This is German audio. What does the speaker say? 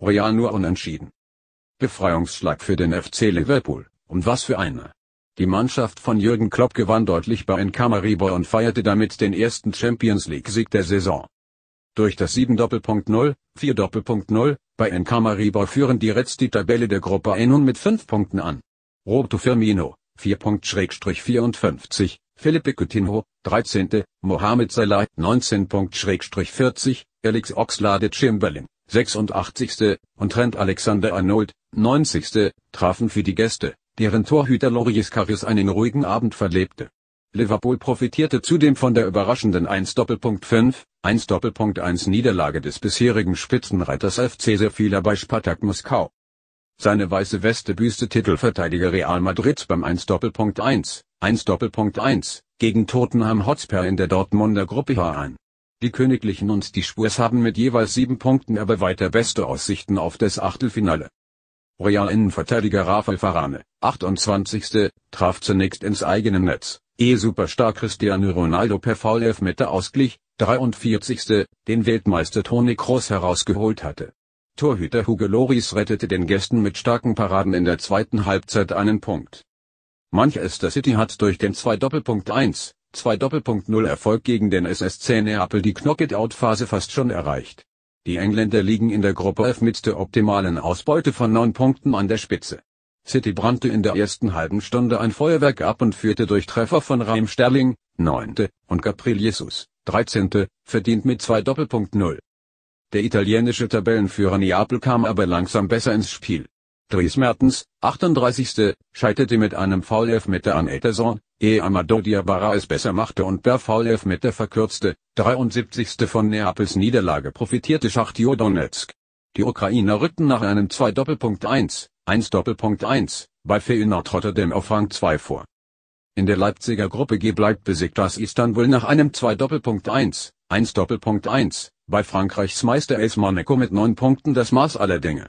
Royal nur unentschieden. Befreiungsschlag für den FC Liverpool, und was für eine. Die Mannschaft von Jürgen Klopp gewann deutlich bei Enkamariba und feierte damit den ersten Champions League-Sieg der Saison. Durch das 7.0, 4.0 bei Enkamariba führen die Reds die Tabelle der Gruppe A nun mit 5 Punkten an. Roto Firmino, 4.-54, Felipe Coutinho, 13., Mohamed Salah, 19.-40, Alex Oxlade-Chamberlain, 86. und Trent Alexander-Arnold, 90. trafen für die Gäste, deren Torhüter Loris Karius einen ruhigen Abend verlebte. Liverpool profitierte zudem von der überraschenden 1.5, 1.1 Niederlage des bisherigen Spitzenreiters FC Sevilla bei Spartak Moskau. Seine weiße Weste büßte Titelverteidiger Real Madrid beim 1.1, 1.1 gegen Tottenham Hotspur in der Dortmunder Gruppe H ein. Die Königlichen und die Spurs haben mit jeweils sieben Punkten aber weiter beste Aussichten auf das Achtelfinale. Royal Innenverteidiger Rafael Varane, 28. traf zunächst ins eigene Netz, ehe Superstar Cristiano Ronaldo per VLF mit der ausglich, 43. den Weltmeister Toni Kroos herausgeholt hatte. Torhüter Hugo Loris rettete den Gästen mit starken Paraden in der zweiten Halbzeit einen Punkt. Manchester City hat durch den 2 Doppelpunkt 1 2 0 Erfolg gegen den SSC Neapel die Knockout-Phase fast schon erreicht. Die Engländer liegen in der Gruppe F mit der optimalen Ausbeute von 9 Punkten an der Spitze. City brannte in der ersten halben Stunde ein Feuerwerk ab und führte durch Treffer von Raim Sterling, 9. und Gabriel Jesus, 13. verdient mit 2 0 Der italienische Tabellenführer Neapel kam aber langsam besser ins Spiel. Dries Mertens, 38. scheiterte mit einem Foul-Elfmeter an Ederson, ehe Amadou Diabara es besser machte und Berfal mit der verkürzte, 73. von Neapels Niederlage profitierte Schachtjo Donetsk. Die Ukrainer rückten nach einem 2 Doppelpunkt 1, 1 Doppelpunkt 1, bei Feyenoord Rotterdam auf Rang 2 vor. In der Leipziger Gruppe G bleibt Besiktas Istanbul nach einem 2 Doppelpunkt 1, 1 Doppelpunkt 1, bei Frankreichs Meister AS Monaco mit 9 Punkten das Maß aller Dinge.